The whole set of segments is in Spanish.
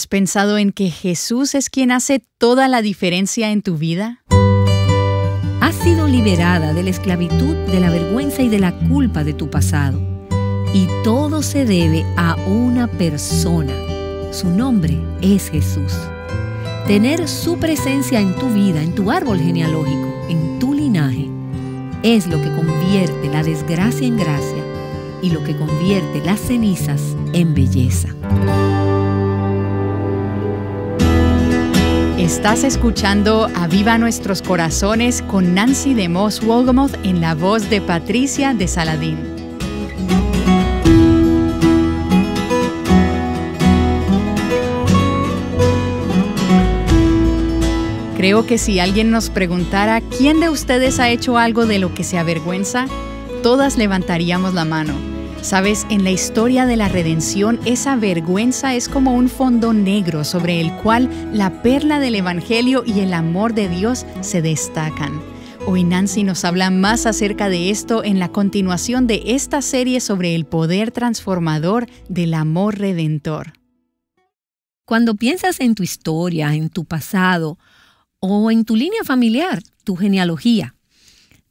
¿Has pensado en que Jesús es quien hace toda la diferencia en tu vida? Has sido liberada de la esclavitud, de la vergüenza y de la culpa de tu pasado. Y todo se debe a una persona. Su nombre es Jesús. Tener su presencia en tu vida, en tu árbol genealógico, en tu linaje, es lo que convierte la desgracia en gracia y lo que convierte las cenizas en belleza. Estás escuchando Aviva Nuestros Corazones con Nancy de Moss Wolgamoth en la voz de Patricia de Saladín. Creo que si alguien nos preguntara quién de ustedes ha hecho algo de lo que se avergüenza, todas levantaríamos la mano. Sabes, en la historia de la redención, esa vergüenza es como un fondo negro sobre el cual la perla del Evangelio y el amor de Dios se destacan. Hoy Nancy nos habla más acerca de esto en la continuación de esta serie sobre el poder transformador del amor redentor. Cuando piensas en tu historia, en tu pasado o en tu línea familiar, tu genealogía,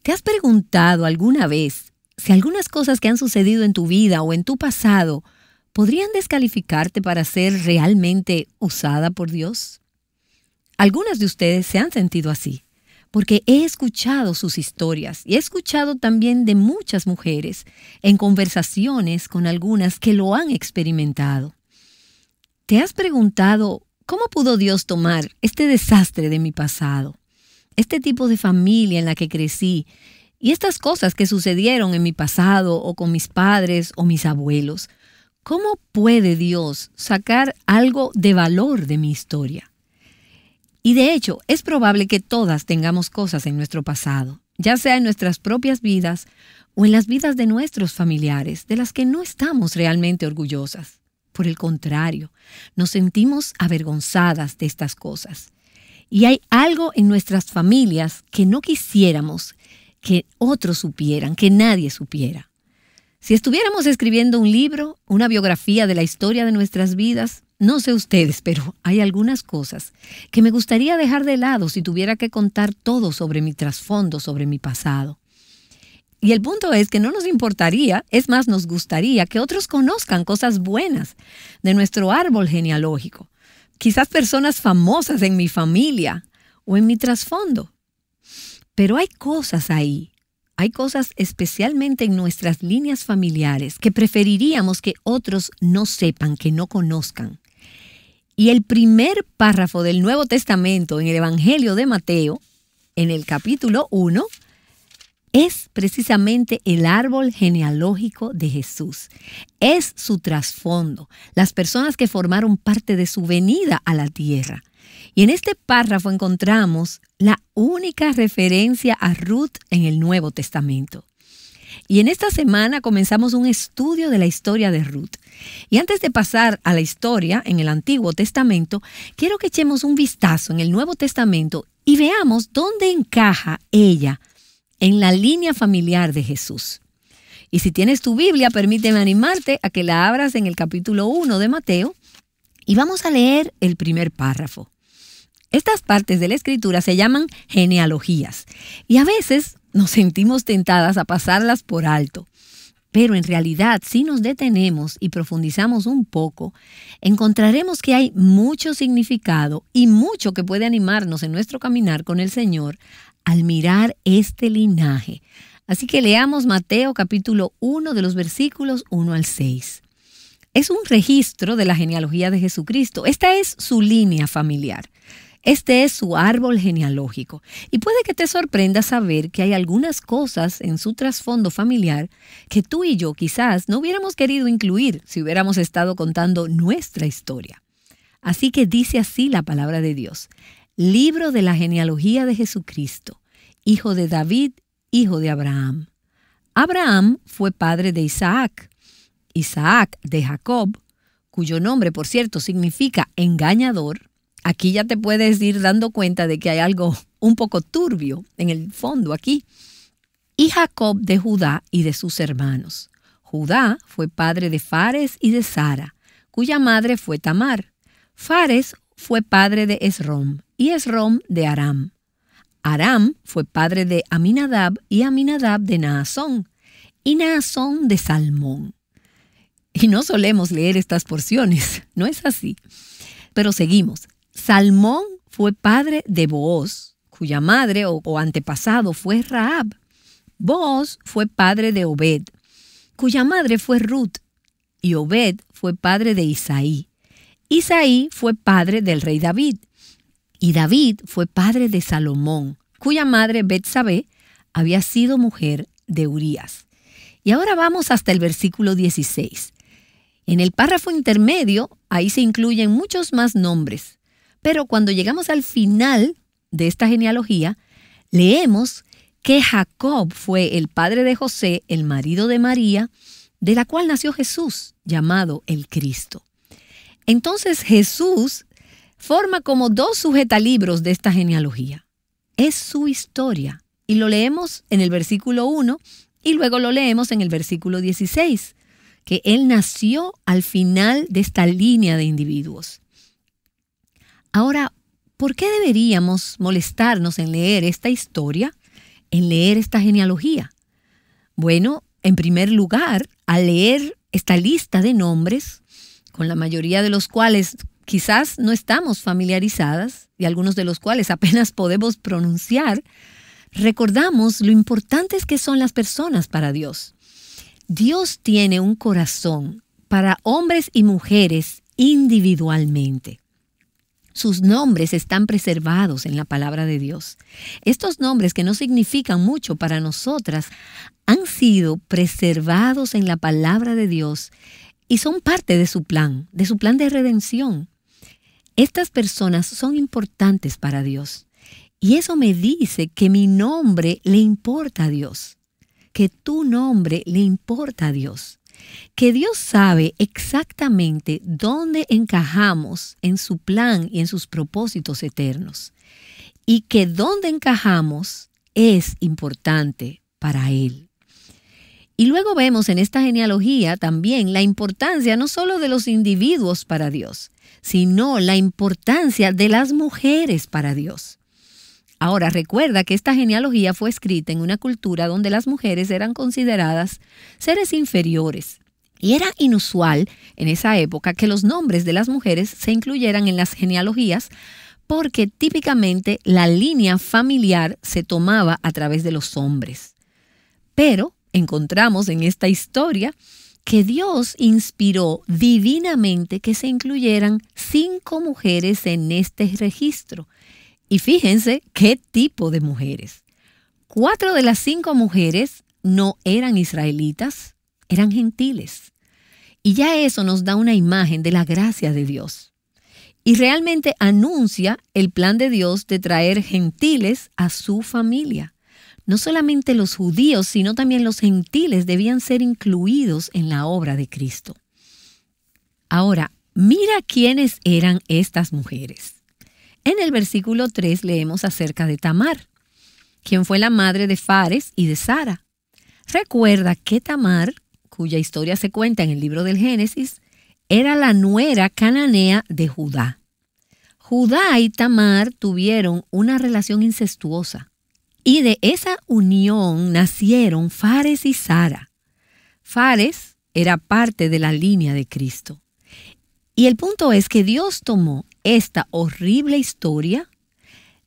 ¿te has preguntado alguna vez si algunas cosas que han sucedido en tu vida o en tu pasado podrían descalificarte para ser realmente usada por Dios. Algunas de ustedes se han sentido así, porque he escuchado sus historias y he escuchado también de muchas mujeres en conversaciones con algunas que lo han experimentado. ¿Te has preguntado cómo pudo Dios tomar este desastre de mi pasado? Este tipo de familia en la que crecí, y estas cosas que sucedieron en mi pasado o con mis padres o mis abuelos, ¿cómo puede Dios sacar algo de valor de mi historia? Y de hecho, es probable que todas tengamos cosas en nuestro pasado, ya sea en nuestras propias vidas o en las vidas de nuestros familiares, de las que no estamos realmente orgullosas. Por el contrario, nos sentimos avergonzadas de estas cosas. Y hay algo en nuestras familias que no quisiéramos que otros supieran, que nadie supiera. Si estuviéramos escribiendo un libro, una biografía de la historia de nuestras vidas, no sé ustedes, pero hay algunas cosas que me gustaría dejar de lado si tuviera que contar todo sobre mi trasfondo, sobre mi pasado. Y el punto es que no nos importaría, es más, nos gustaría que otros conozcan cosas buenas de nuestro árbol genealógico. Quizás personas famosas en mi familia o en mi trasfondo. Pero hay cosas ahí, hay cosas especialmente en nuestras líneas familiares que preferiríamos que otros no sepan, que no conozcan. Y el primer párrafo del Nuevo Testamento en el Evangelio de Mateo, en el capítulo 1, es precisamente el árbol genealógico de Jesús. Es su trasfondo, las personas que formaron parte de su venida a la tierra. Y en este párrafo encontramos la única referencia a Ruth en el Nuevo Testamento. Y en esta semana comenzamos un estudio de la historia de Ruth. Y antes de pasar a la historia en el Antiguo Testamento, quiero que echemos un vistazo en el Nuevo Testamento y veamos dónde encaja ella en la línea familiar de Jesús. Y si tienes tu Biblia, permíteme animarte a que la abras en el capítulo 1 de Mateo y vamos a leer el primer párrafo. Estas partes de la escritura se llaman genealogías y a veces nos sentimos tentadas a pasarlas por alto. Pero en realidad, si nos detenemos y profundizamos un poco, encontraremos que hay mucho significado y mucho que puede animarnos en nuestro caminar con el Señor al mirar este linaje. Así que leamos Mateo capítulo 1 de los versículos 1 al 6. Es un registro de la genealogía de Jesucristo. Esta es su línea familiar. Este es su árbol genealógico y puede que te sorprenda saber que hay algunas cosas en su trasfondo familiar que tú y yo quizás no hubiéramos querido incluir si hubiéramos estado contando nuestra historia. Así que dice así la palabra de Dios, libro de la genealogía de Jesucristo, hijo de David, hijo de Abraham. Abraham fue padre de Isaac, Isaac de Jacob, cuyo nombre por cierto significa engañador, aquí ya te puedes ir dando cuenta de que hay algo un poco turbio en el fondo aquí. Y Jacob de Judá y de sus hermanos. Judá fue padre de Fares y de Sara, cuya madre fue Tamar. Fares fue padre de Esrom y Esrom de Aram. Aram fue padre de Aminadab y Aminadab de Naasón y Naasón de Salmón. Y no solemos leer estas porciones, no es así. Pero seguimos. Salmón fue padre de Booz, cuya madre o, antepasado fue Raab. Booz fue padre de Obed, cuya madre fue Ruth, y Obed fue padre de Isaí. Isaí fue padre del rey David, y David fue padre de Salomón, cuya madre Betsabé había sido mujer de Urías. Y ahora vamos hasta el versículo 16. En el párrafo intermedio, ahí se incluyen muchos más nombres, pero cuando llegamos al final de esta genealogía, leemos que Jacob fue el padre de José, el marido de María, de la cual nació Jesús, llamado el Cristo. Entonces Jesús forma como dos sujetalibros de esta genealogía. Es su historia y lo leemos en el versículo 1 y luego lo leemos en el versículo 16, que él nació al final de esta línea de individuos. Ahora, ¿por qué deberíamos molestarnos en leer esta historia, en leer esta genealogía? Bueno, en primer lugar, al leer esta lista de nombres, con la mayoría de los cuales quizás no estamos familiarizadas y algunos de los cuales apenas podemos pronunciar, recordamos lo importantes que son las personas para Dios. Dios tiene un corazón para hombres y mujeres individualmente. Sus nombres están preservados en la palabra de Dios. Estos nombres que no significan mucho para nosotras han sido preservados en la palabra de Dios y son parte de su plan, de su plan de redención. Estas personas son importantes para Dios. Y eso me dice que mi nombre le importa a Dios, que tu nombre le importa a Dios que Dios sabe exactamente dónde encajamos en su plan y en sus propósitos eternos, y que dónde encajamos es importante para Él. Y luego vemos en esta genealogía también la importancia no solo de los individuos para Dios, sino la importancia de las mujeres para Dios. Ahora, recuerda que esta genealogía fue escrita en una cultura donde las mujeres eran consideradas seres inferiores. Y era inusual en esa época que los nombres de las mujeres se incluyeran en las genealogías porque típicamente la línea familiar se tomaba a través de los hombres. Pero encontramos en esta historia que Dios inspiró divinamente que se incluyeran cinco mujeres en este registro y fíjense qué tipo de mujeres. Cuatro de las cinco mujeres no eran israelitas, eran gentiles. Y ya eso nos da una imagen de la gracia de Dios. Y realmente anuncia el plan de Dios de traer gentiles a su familia. No solamente los judíos, sino también los gentiles debían ser incluidos en la obra de Cristo. Ahora, mira quiénes eran estas mujeres. En el versículo 3 leemos acerca de Tamar, quien fue la madre de Fares y de Sara. Recuerda que Tamar, cuya historia se cuenta en el libro del Génesis, era la nuera cananea de Judá. Judá y Tamar tuvieron una relación incestuosa y de esa unión nacieron Fares y Sara. Fares era parte de la línea de Cristo. Y el punto es que Dios tomó esta horrible historia,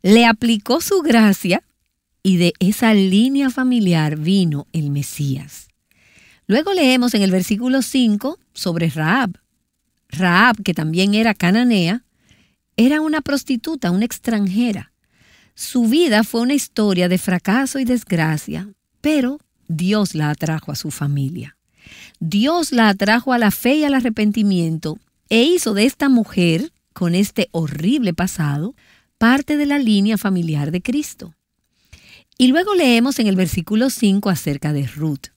le aplicó su gracia y de esa línea familiar vino el Mesías. Luego leemos en el versículo 5 sobre Raab. Raab, que también era cananea, era una prostituta, una extranjera. Su vida fue una historia de fracaso y desgracia, pero Dios la atrajo a su familia. Dios la atrajo a la fe y al arrepentimiento e hizo de esta mujer con este horrible pasado parte de la línea familiar de Cristo. Y luego leemos en el versículo 5 acerca de Ruth.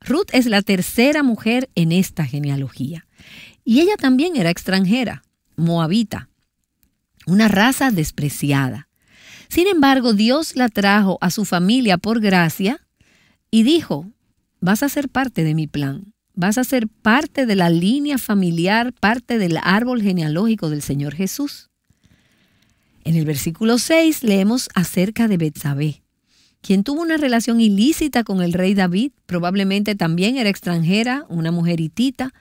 Ruth es la tercera mujer en esta genealogía. Y ella también era extranjera, moabita, una raza despreciada. Sin embargo, Dios la trajo a su familia por gracia y dijo, vas a ser parte de mi plan vas a ser parte de la línea familiar, parte del árbol genealógico del Señor Jesús. En el versículo 6 leemos acerca de Betsabé, quien tuvo una relación ilícita con el rey David, probablemente también era extranjera, una mujer hitita,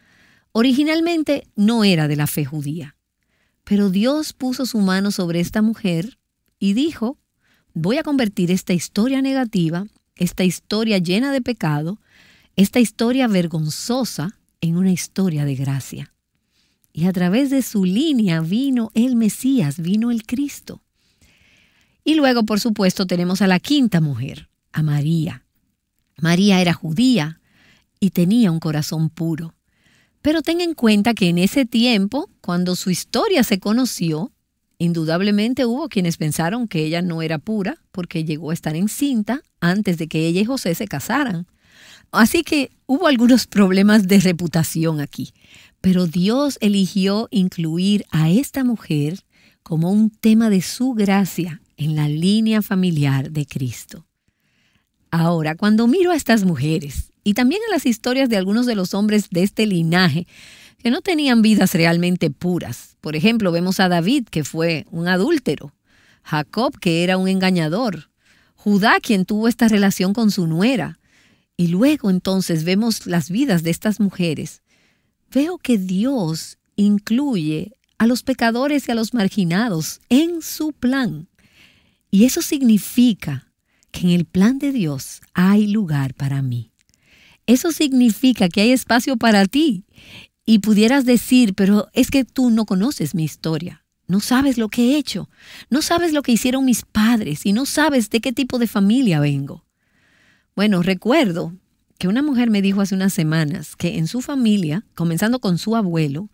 originalmente no era de la fe judía. Pero Dios puso su mano sobre esta mujer y dijo, voy a convertir esta historia negativa, esta historia llena de pecado, esta historia vergonzosa en una historia de gracia. Y a través de su línea vino el Mesías, vino el Cristo. Y luego, por supuesto, tenemos a la quinta mujer, a María. María era judía y tenía un corazón puro. Pero ten en cuenta que en ese tiempo, cuando su historia se conoció, indudablemente hubo quienes pensaron que ella no era pura porque llegó a estar encinta antes de que ella y José se casaran. Así que hubo algunos problemas de reputación aquí, pero Dios eligió incluir a esta mujer como un tema de su gracia en la línea familiar de Cristo. Ahora, cuando miro a estas mujeres y también a las historias de algunos de los hombres de este linaje, que no tenían vidas realmente puras. Por ejemplo, vemos a David, que fue un adúltero, Jacob, que era un engañador, Judá, quien tuvo esta relación con su nuera, y luego entonces vemos las vidas de estas mujeres. Veo que Dios incluye a los pecadores y a los marginados en su plan. Y eso significa que en el plan de Dios hay lugar para mí. Eso significa que hay espacio para ti. Y pudieras decir, pero es que tú no conoces mi historia. No sabes lo que he hecho. No sabes lo que hicieron mis padres y no sabes de qué tipo de familia vengo. Bueno, recuerdo que una mujer me dijo hace unas semanas que en su familia, comenzando con su abuelo,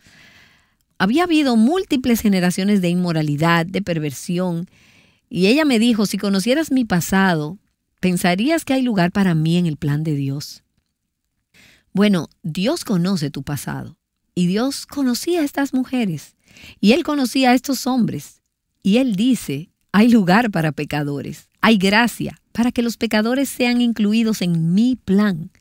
había habido múltiples generaciones de inmoralidad, de perversión, y ella me dijo, si conocieras mi pasado, pensarías que hay lugar para mí en el plan de Dios. Bueno, Dios conoce tu pasado, y Dios conocía a estas mujeres, y Él conocía a estos hombres, y Él dice, hay lugar para pecadores, hay gracia, para que los pecadores sean incluidos en mi plan.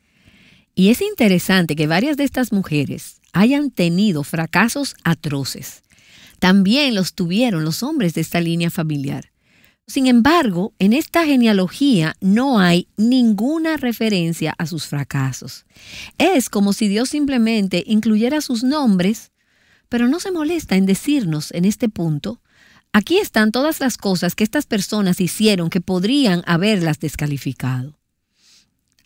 Y es interesante que varias de estas mujeres hayan tenido fracasos atroces. También los tuvieron los hombres de esta línea familiar. Sin embargo, en esta genealogía no hay ninguna referencia a sus fracasos. Es como si Dios simplemente incluyera sus nombres, pero no se molesta en decirnos en este punto Aquí están todas las cosas que estas personas hicieron que podrían haberlas descalificado.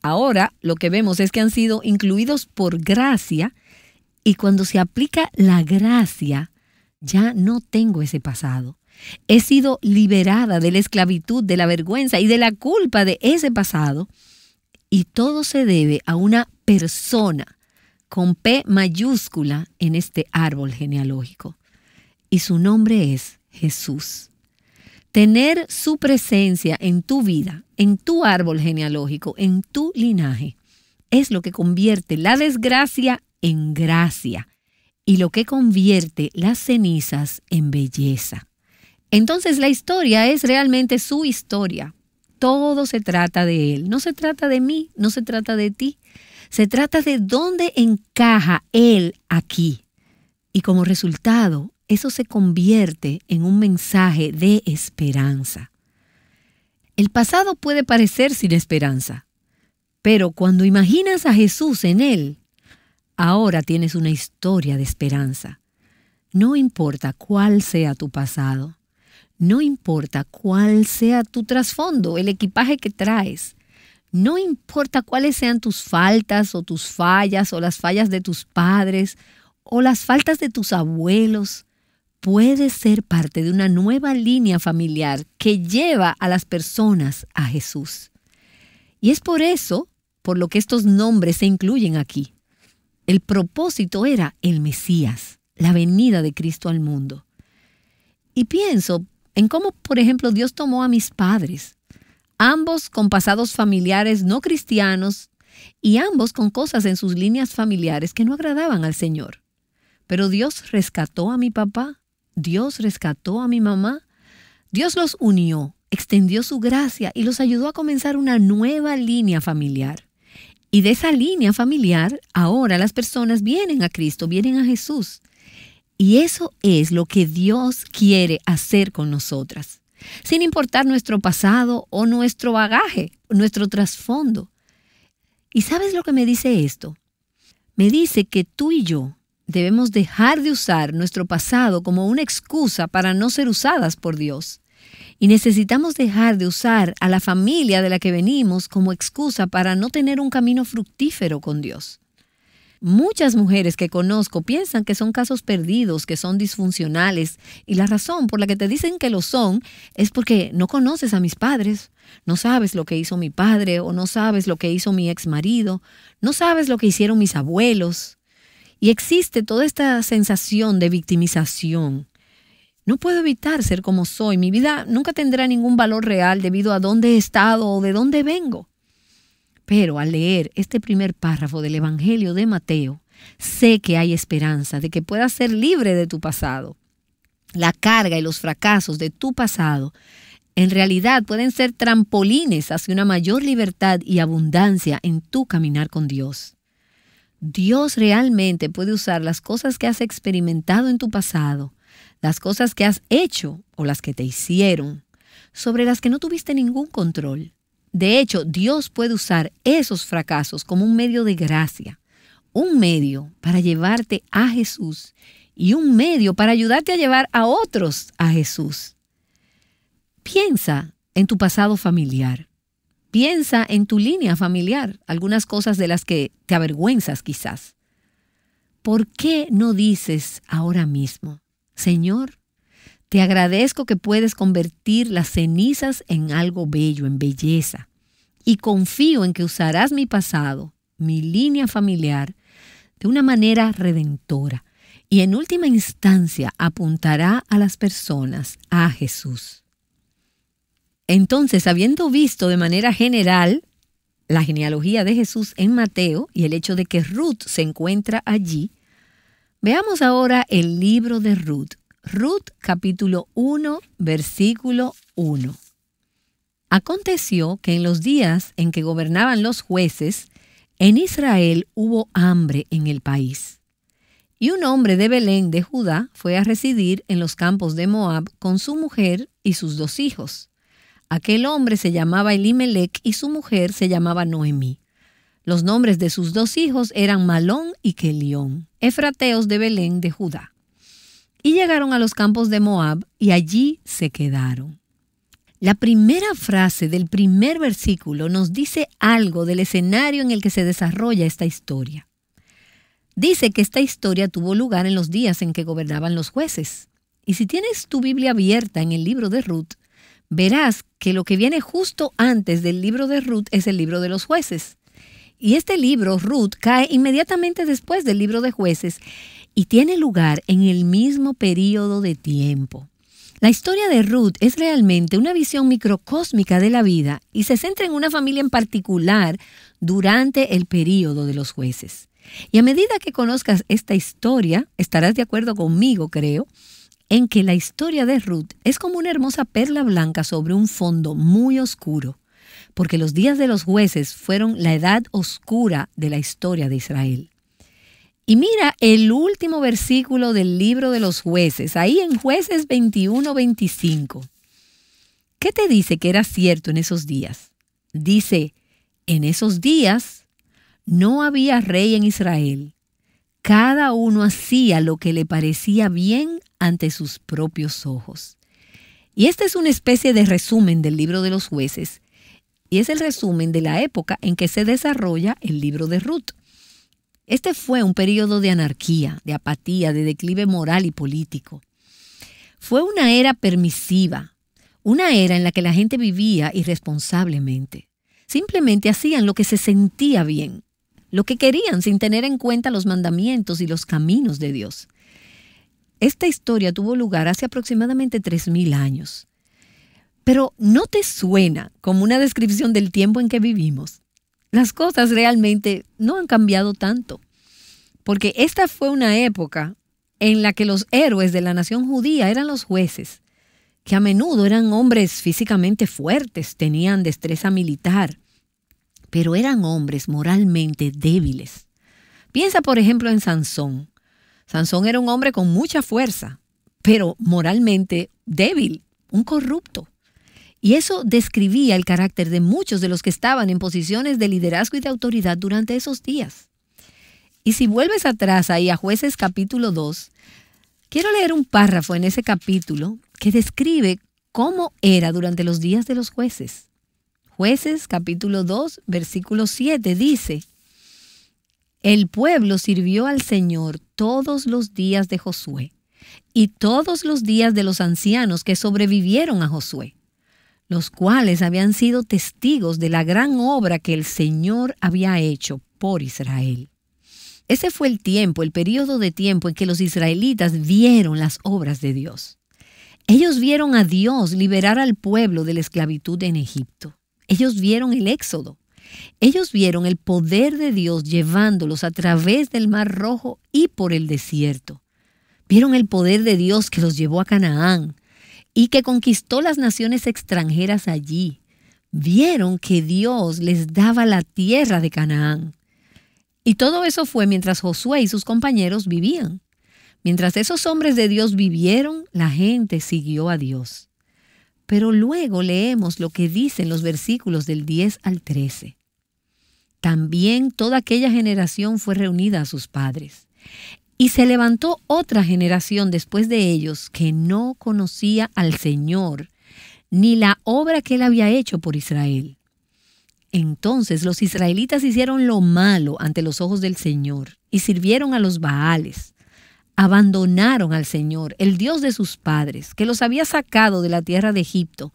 Ahora lo que vemos es que han sido incluidos por gracia y cuando se aplica la gracia, ya no tengo ese pasado. He sido liberada de la esclavitud, de la vergüenza y de la culpa de ese pasado. Y todo se debe a una persona con P mayúscula en este árbol genealógico. Y su nombre es Jesús. Tener su presencia en tu vida, en tu árbol genealógico, en tu linaje, es lo que convierte la desgracia en gracia y lo que convierte las cenizas en belleza. Entonces la historia es realmente su historia. Todo se trata de él. No se trata de mí, no se trata de ti. Se trata de dónde encaja él aquí. Y como resultado, eso se convierte en un mensaje de esperanza. El pasado puede parecer sin esperanza, pero cuando imaginas a Jesús en él, ahora tienes una historia de esperanza. No importa cuál sea tu pasado, no importa cuál sea tu trasfondo, el equipaje que traes, no importa cuáles sean tus faltas o tus fallas o las fallas de tus padres o las faltas de tus abuelos, puede ser parte de una nueva línea familiar que lleva a las personas a Jesús. Y es por eso por lo que estos nombres se incluyen aquí. El propósito era el Mesías, la venida de Cristo al mundo. Y pienso en cómo, por ejemplo, Dios tomó a mis padres, ambos con pasados familiares no cristianos y ambos con cosas en sus líneas familiares que no agradaban al Señor. Pero Dios rescató a mi papá Dios rescató a mi mamá. Dios los unió, extendió su gracia y los ayudó a comenzar una nueva línea familiar. Y de esa línea familiar, ahora las personas vienen a Cristo, vienen a Jesús. Y eso es lo que Dios quiere hacer con nosotras, sin importar nuestro pasado o nuestro bagaje, nuestro trasfondo. ¿Y sabes lo que me dice esto? Me dice que tú y yo debemos dejar de usar nuestro pasado como una excusa para no ser usadas por Dios. Y necesitamos dejar de usar a la familia de la que venimos como excusa para no tener un camino fructífero con Dios. Muchas mujeres que conozco piensan que son casos perdidos, que son disfuncionales, y la razón por la que te dicen que lo son es porque no conoces a mis padres, no sabes lo que hizo mi padre o no sabes lo que hizo mi ex marido, no sabes lo que hicieron mis abuelos, y existe toda esta sensación de victimización. No puedo evitar ser como soy. Mi vida nunca tendrá ningún valor real debido a dónde he estado o de dónde vengo. Pero al leer este primer párrafo del Evangelio de Mateo, sé que hay esperanza de que puedas ser libre de tu pasado. La carga y los fracasos de tu pasado en realidad pueden ser trampolines hacia una mayor libertad y abundancia en tu caminar con Dios. Dios realmente puede usar las cosas que has experimentado en tu pasado, las cosas que has hecho o las que te hicieron, sobre las que no tuviste ningún control. De hecho, Dios puede usar esos fracasos como un medio de gracia, un medio para llevarte a Jesús y un medio para ayudarte a llevar a otros a Jesús. Piensa en tu pasado familiar. Piensa en tu línea familiar, algunas cosas de las que te avergüenzas quizás. ¿Por qué no dices ahora mismo, Señor, te agradezco que puedes convertir las cenizas en algo bello, en belleza? Y confío en que usarás mi pasado, mi línea familiar, de una manera redentora y en última instancia apuntará a las personas a Jesús. Entonces, habiendo visto de manera general la genealogía de Jesús en Mateo y el hecho de que Ruth se encuentra allí, veamos ahora el libro de Ruth. Ruth capítulo 1, versículo 1. Aconteció que en los días en que gobernaban los jueces, en Israel hubo hambre en el país. Y un hombre de Belén de Judá fue a residir en los campos de Moab con su mujer y sus dos hijos. Aquel hombre se llamaba Elimelech y su mujer se llamaba Noemí. Los nombres de sus dos hijos eran Malón y Kelión, efrateos de Belén de Judá. Y llegaron a los campos de Moab y allí se quedaron. La primera frase del primer versículo nos dice algo del escenario en el que se desarrolla esta historia. Dice que esta historia tuvo lugar en los días en que gobernaban los jueces. Y si tienes tu Biblia abierta en el libro de Ruth, verás que lo que viene justo antes del libro de Ruth es el libro de los jueces. Y este libro, Ruth, cae inmediatamente después del libro de jueces y tiene lugar en el mismo período de tiempo. La historia de Ruth es realmente una visión microcósmica de la vida y se centra en una familia en particular durante el período de los jueces. Y a medida que conozcas esta historia, estarás de acuerdo conmigo, creo, en que la historia de Ruth es como una hermosa perla blanca sobre un fondo muy oscuro, porque los días de los jueces fueron la edad oscura de la historia de Israel. Y mira el último versículo del libro de los jueces, ahí en jueces 21-25. ¿Qué te dice que era cierto en esos días? Dice, en esos días no había rey en Israel. Cada uno hacía lo que le parecía bien ante sus propios ojos. Y esta es una especie de resumen del libro de los jueces, y es el resumen de la época en que se desarrolla el libro de Ruth. Este fue un periodo de anarquía, de apatía, de declive moral y político. Fue una era permisiva, una era en la que la gente vivía irresponsablemente. Simplemente hacían lo que se sentía bien, lo que querían sin tener en cuenta los mandamientos y los caminos de Dios. Esta historia tuvo lugar hace aproximadamente 3.000 años. Pero ¿no te suena como una descripción del tiempo en que vivimos? Las cosas realmente no han cambiado tanto, porque esta fue una época en la que los héroes de la nación judía eran los jueces, que a menudo eran hombres físicamente fuertes, tenían destreza militar, pero eran hombres moralmente débiles. Piensa, por ejemplo, en Sansón. Sansón era un hombre con mucha fuerza, pero moralmente débil, un corrupto. Y eso describía el carácter de muchos de los que estaban en posiciones de liderazgo y de autoridad durante esos días. Y si vuelves atrás ahí a jueces capítulo 2, quiero leer un párrafo en ese capítulo que describe cómo era durante los días de los jueces. Jueces capítulo 2, versículo 7 dice, el pueblo sirvió al Señor todos los días de Josué y todos los días de los ancianos que sobrevivieron a Josué, los cuales habían sido testigos de la gran obra que el Señor había hecho por Israel. Ese fue el tiempo, el periodo de tiempo en que los israelitas vieron las obras de Dios. Ellos vieron a Dios liberar al pueblo de la esclavitud en Egipto. Ellos vieron el éxodo. Ellos vieron el poder de Dios llevándolos a través del Mar Rojo y por el desierto. Vieron el poder de Dios que los llevó a Canaán y que conquistó las naciones extranjeras allí. Vieron que Dios les daba la tierra de Canaán. Y todo eso fue mientras Josué y sus compañeros vivían. Mientras esos hombres de Dios vivieron, la gente siguió a Dios. Pero luego leemos lo que dicen los versículos del 10 al 13. También toda aquella generación fue reunida a sus padres. Y se levantó otra generación después de ellos que no conocía al Señor ni la obra que él había hecho por Israel. Entonces los israelitas hicieron lo malo ante los ojos del Señor y sirvieron a los Baales. Abandonaron al Señor, el Dios de sus padres, que los había sacado de la tierra de Egipto,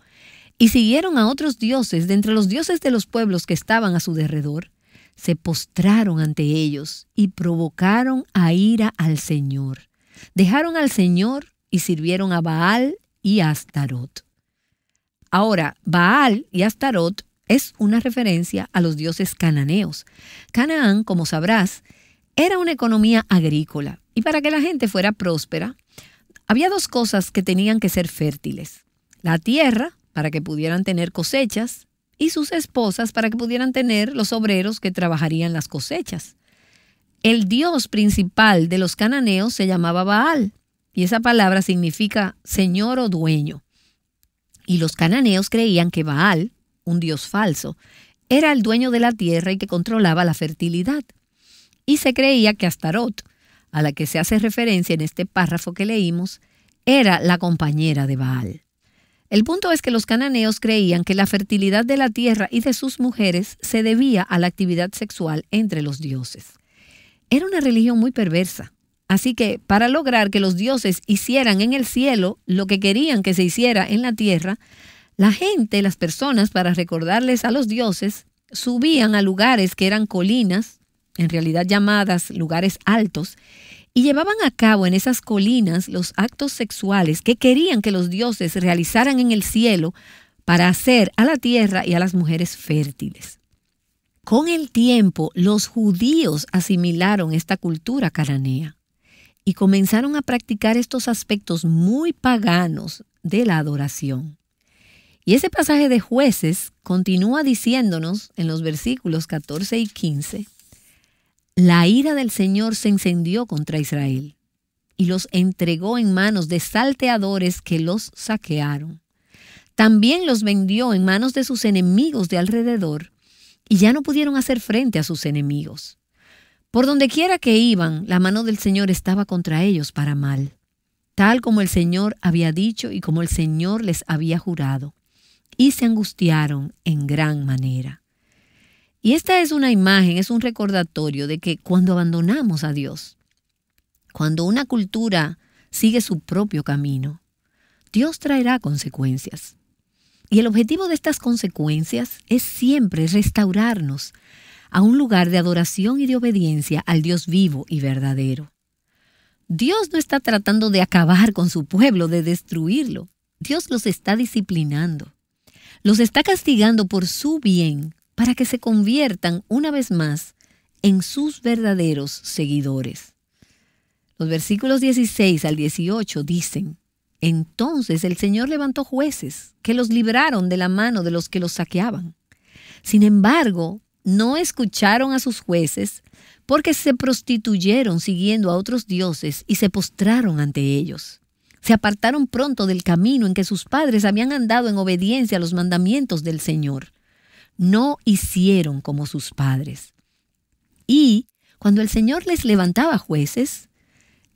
y siguieron a otros dioses de entre los dioses de los pueblos que estaban a su derredor, se postraron ante ellos y provocaron a ira al Señor. Dejaron al Señor y sirvieron a Baal y a Astarot. Ahora, Baal y Astarot es una referencia a los dioses cananeos. Canaán, como sabrás, era una economía agrícola y para que la gente fuera próspera, había dos cosas que tenían que ser fértiles. La tierra, para que pudieran tener cosechas y sus esposas para que pudieran tener los obreros que trabajarían las cosechas. El dios principal de los cananeos se llamaba Baal, y esa palabra significa señor o dueño. Y los cananeos creían que Baal, un dios falso, era el dueño de la tierra y que controlaba la fertilidad. Y se creía que Astarot, a la que se hace referencia en este párrafo que leímos, era la compañera de Baal. El punto es que los cananeos creían que la fertilidad de la tierra y de sus mujeres se debía a la actividad sexual entre los dioses. Era una religión muy perversa. Así que para lograr que los dioses hicieran en el cielo lo que querían que se hiciera en la tierra, la gente, las personas, para recordarles a los dioses, subían a lugares que eran colinas, en realidad llamadas lugares altos, y llevaban a cabo en esas colinas los actos sexuales que querían que los dioses realizaran en el cielo para hacer a la tierra y a las mujeres fértiles. Con el tiempo, los judíos asimilaron esta cultura cananea y comenzaron a practicar estos aspectos muy paganos de la adoración. Y ese pasaje de jueces continúa diciéndonos en los versículos 14 y 15 la ira del Señor se encendió contra Israel y los entregó en manos de salteadores que los saquearon. También los vendió en manos de sus enemigos de alrededor y ya no pudieron hacer frente a sus enemigos. Por donde quiera que iban, la mano del Señor estaba contra ellos para mal, tal como el Señor había dicho y como el Señor les había jurado, y se angustiaron en gran manera. Y esta es una imagen, es un recordatorio de que cuando abandonamos a Dios, cuando una cultura sigue su propio camino, Dios traerá consecuencias. Y el objetivo de estas consecuencias es siempre restaurarnos a un lugar de adoración y de obediencia al Dios vivo y verdadero. Dios no está tratando de acabar con su pueblo, de destruirlo. Dios los está disciplinando. Los está castigando por su bien, para que se conviertan una vez más en sus verdaderos seguidores. Los versículos 16 al 18 dicen, entonces el Señor levantó jueces que los libraron de la mano de los que los saqueaban. Sin embargo, no escucharon a sus jueces porque se prostituyeron siguiendo a otros dioses y se postraron ante ellos. Se apartaron pronto del camino en que sus padres habían andado en obediencia a los mandamientos del Señor no hicieron como sus padres. Y cuando el Señor les levantaba jueces,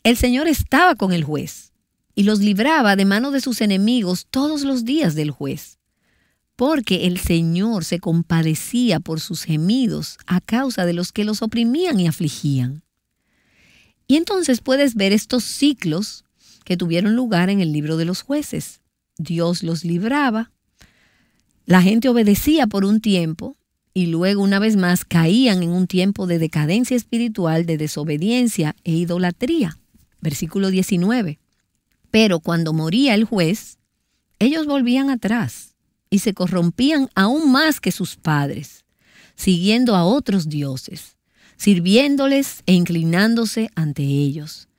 el Señor estaba con el juez y los libraba de mano de sus enemigos todos los días del juez, porque el Señor se compadecía por sus gemidos a causa de los que los oprimían y afligían. Y entonces puedes ver estos ciclos que tuvieron lugar en el libro de los jueces. Dios los libraba, la gente obedecía por un tiempo y luego una vez más caían en un tiempo de decadencia espiritual, de desobediencia e idolatría. Versículo 19. Pero cuando moría el juez, ellos volvían atrás y se corrompían aún más que sus padres, siguiendo a otros dioses, sirviéndoles e inclinándose ante ellos.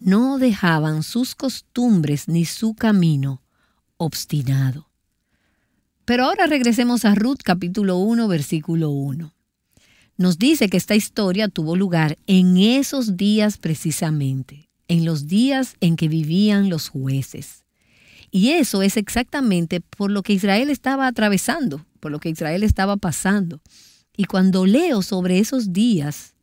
No dejaban sus costumbres ni su camino obstinado. Pero ahora regresemos a Ruth capítulo 1, versículo 1. Nos dice que esta historia tuvo lugar en esos días precisamente, en los días en que vivían los jueces. Y eso es exactamente por lo que Israel estaba atravesando, por lo que Israel estaba pasando. Y cuando leo sobre esos días,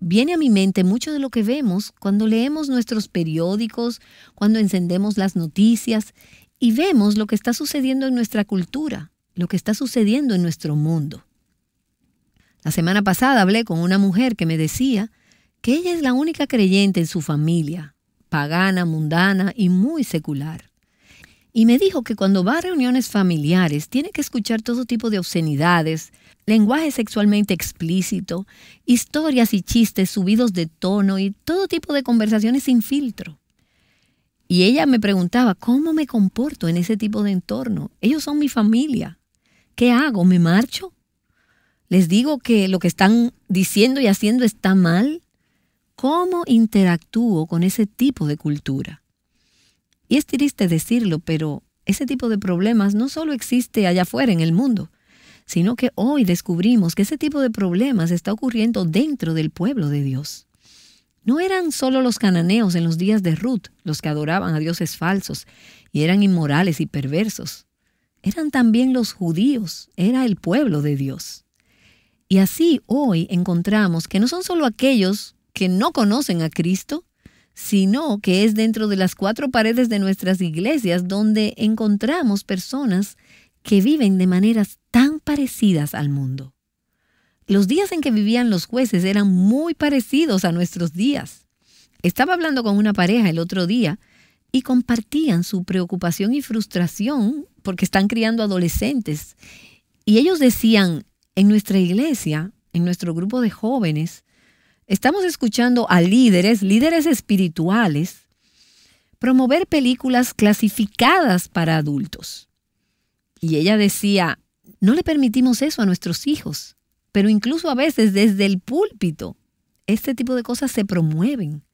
viene a mi mente mucho de lo que vemos cuando leemos nuestros periódicos, cuando encendemos las noticias y vemos lo que está sucediendo en nuestra cultura, lo que está sucediendo en nuestro mundo. La semana pasada hablé con una mujer que me decía que ella es la única creyente en su familia, pagana, mundana y muy secular. Y me dijo que cuando va a reuniones familiares tiene que escuchar todo tipo de obscenidades, lenguaje sexualmente explícito, historias y chistes subidos de tono y todo tipo de conversaciones sin filtro. Y ella me preguntaba, ¿cómo me comporto en ese tipo de entorno? Ellos son mi familia. ¿Qué hago? ¿Me marcho? ¿Les digo que lo que están diciendo y haciendo está mal? ¿Cómo interactúo con ese tipo de cultura? Y es triste decirlo, pero ese tipo de problemas no solo existe allá afuera en el mundo, sino que hoy descubrimos que ese tipo de problemas está ocurriendo dentro del pueblo de Dios. No eran solo los cananeos en los días de Ruth los que adoraban a dioses falsos y eran inmorales y perversos. Eran también los judíos, era el pueblo de Dios. Y así hoy encontramos que no son solo aquellos que no conocen a Cristo, sino que es dentro de las cuatro paredes de nuestras iglesias donde encontramos personas que viven de maneras tan parecidas al mundo. Los días en que vivían los jueces eran muy parecidos a nuestros días. Estaba hablando con una pareja el otro día y compartían su preocupación y frustración porque están criando adolescentes. Y ellos decían, en nuestra iglesia, en nuestro grupo de jóvenes, estamos escuchando a líderes, líderes espirituales, promover películas clasificadas para adultos. Y ella decía, no le permitimos eso a nuestros hijos pero incluso a veces desde el púlpito, este tipo de cosas se promueven.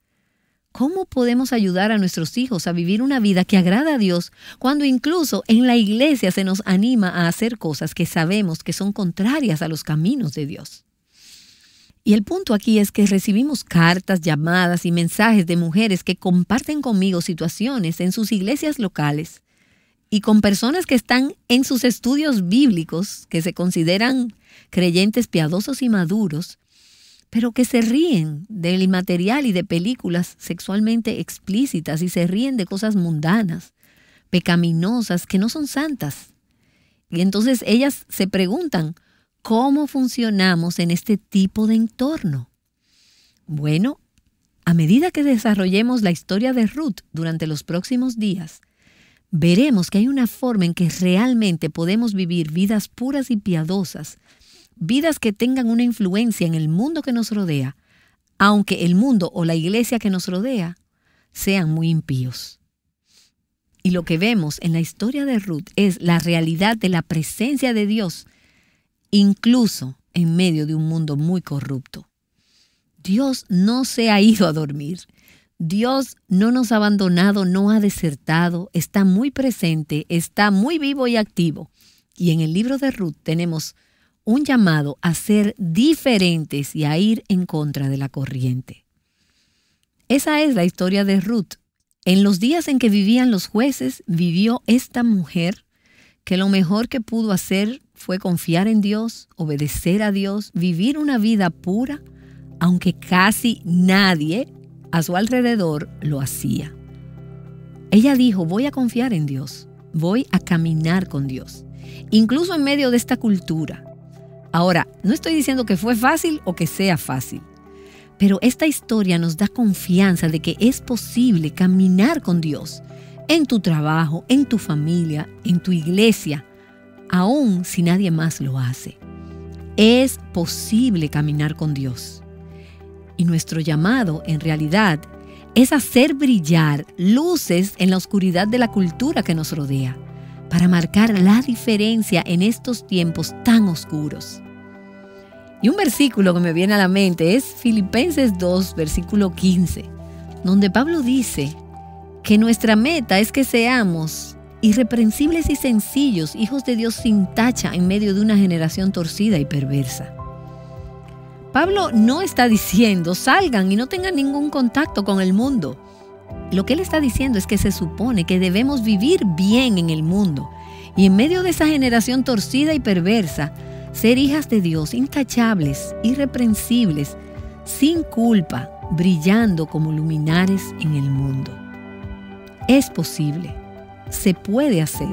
¿Cómo podemos ayudar a nuestros hijos a vivir una vida que agrada a Dios cuando incluso en la iglesia se nos anima a hacer cosas que sabemos que son contrarias a los caminos de Dios? Y el punto aquí es que recibimos cartas, llamadas y mensajes de mujeres que comparten conmigo situaciones en sus iglesias locales y con personas que están en sus estudios bíblicos que se consideran creyentes piadosos y maduros, pero que se ríen del material y de películas sexualmente explícitas y se ríen de cosas mundanas, pecaminosas, que no son santas. Y entonces ellas se preguntan, ¿cómo funcionamos en este tipo de entorno? Bueno, a medida que desarrollemos la historia de Ruth durante los próximos días, veremos que hay una forma en que realmente podemos vivir vidas puras y piadosas vidas que tengan una influencia en el mundo que nos rodea, aunque el mundo o la iglesia que nos rodea sean muy impíos. Y lo que vemos en la historia de Ruth es la realidad de la presencia de Dios, incluso en medio de un mundo muy corrupto. Dios no se ha ido a dormir. Dios no nos ha abandonado, no ha desertado, está muy presente, está muy vivo y activo. Y en el libro de Ruth tenemos un llamado a ser diferentes y a ir en contra de la corriente. Esa es la historia de Ruth. En los días en que vivían los jueces, vivió esta mujer que lo mejor que pudo hacer fue confiar en Dios, obedecer a Dios, vivir una vida pura, aunque casi nadie a su alrededor lo hacía. Ella dijo, voy a confiar en Dios, voy a caminar con Dios, incluso en medio de esta cultura, Ahora, no estoy diciendo que fue fácil o que sea fácil, pero esta historia nos da confianza de que es posible caminar con Dios en tu trabajo, en tu familia, en tu iglesia, aun si nadie más lo hace. Es posible caminar con Dios. Y nuestro llamado, en realidad, es hacer brillar luces en la oscuridad de la cultura que nos rodea, para marcar la diferencia en estos tiempos tan oscuros. Y un versículo que me viene a la mente es Filipenses 2, versículo 15, donde Pablo dice que nuestra meta es que seamos irreprensibles y sencillos, hijos de Dios sin tacha en medio de una generación torcida y perversa. Pablo no está diciendo salgan y no tengan ningún contacto con el mundo. Lo que él está diciendo es que se supone que debemos vivir bien en el mundo y en medio de esa generación torcida y perversa, ser hijas de Dios, intachables, irreprensibles, sin culpa, brillando como luminares en el mundo. Es posible, se puede hacer.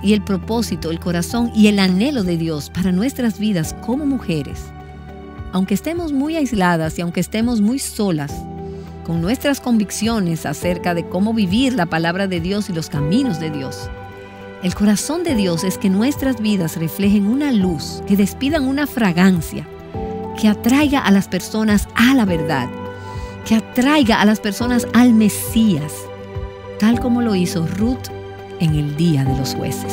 Y el propósito, el corazón y el anhelo de Dios para nuestras vidas como mujeres, aunque estemos muy aisladas y aunque estemos muy solas, con nuestras convicciones acerca de cómo vivir la palabra de Dios y los caminos de Dios, el corazón de Dios es que nuestras vidas reflejen una luz, que despidan una fragancia, que atraiga a las personas a la verdad, que atraiga a las personas al Mesías, tal como lo hizo Ruth en el Día de los Jueces.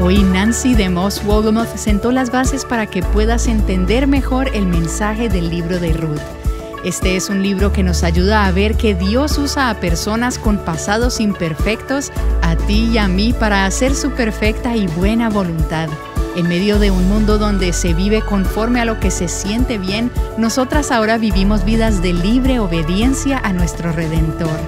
Hoy Nancy de Moss Wogomoth sentó las bases para que puedas entender mejor el mensaje del libro de Ruth. Este es un libro que nos ayuda a ver que Dios usa a personas con pasados imperfectos, a ti y a mí, para hacer su perfecta y buena voluntad. En medio de un mundo donde se vive conforme a lo que se siente bien, nosotras ahora vivimos vidas de libre obediencia a nuestro Redentor.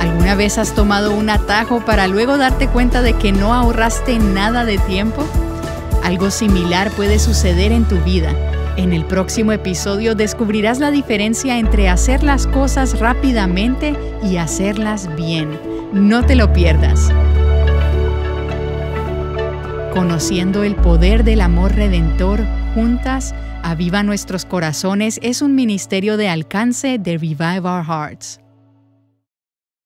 ¿Alguna vez has tomado un atajo para luego darte cuenta de que no ahorraste nada de tiempo? Algo similar puede suceder en tu vida. En el próximo episodio descubrirás la diferencia entre hacer las cosas rápidamente y hacerlas bien. No te lo pierdas. Conociendo el poder del amor redentor, juntas, Aviva Nuestros Corazones es un ministerio de alcance de Revive Our Hearts.